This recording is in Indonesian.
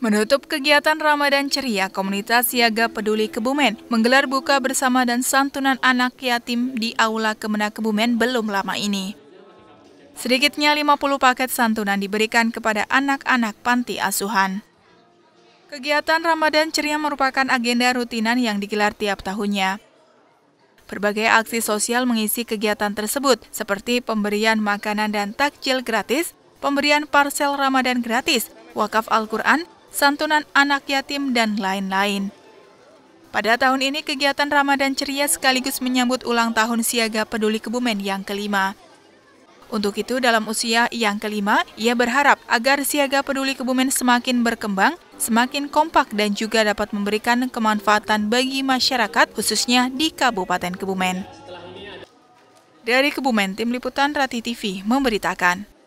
Menutup kegiatan Ramadan ceria, komunitas Siaga Peduli Kebumen menggelar buka bersama dan santunan anak yatim di Aula Kemenak Kebumen belum lama ini. Sedikitnya 50 paket santunan diberikan kepada anak-anak panti asuhan. Kegiatan Ramadan ceria merupakan agenda rutinan yang digelar tiap tahunnya. Berbagai aksi sosial mengisi kegiatan tersebut, seperti pemberian makanan dan takjil gratis, pemberian parsel Ramadan gratis, wakaf Al-Quran, santunan anak yatim, dan lain-lain. Pada tahun ini, kegiatan Ramadan ceria sekaligus menyambut ulang tahun siaga peduli kebumen yang kelima. Untuk itu, dalam usia yang kelima, ia berharap agar siaga peduli kebumen semakin berkembang, semakin kompak dan juga dapat memberikan kemanfaatan bagi masyarakat khususnya di Kabupaten Kebumen. Dari Kebumen, Tim Liputan Rati TV memberitakan.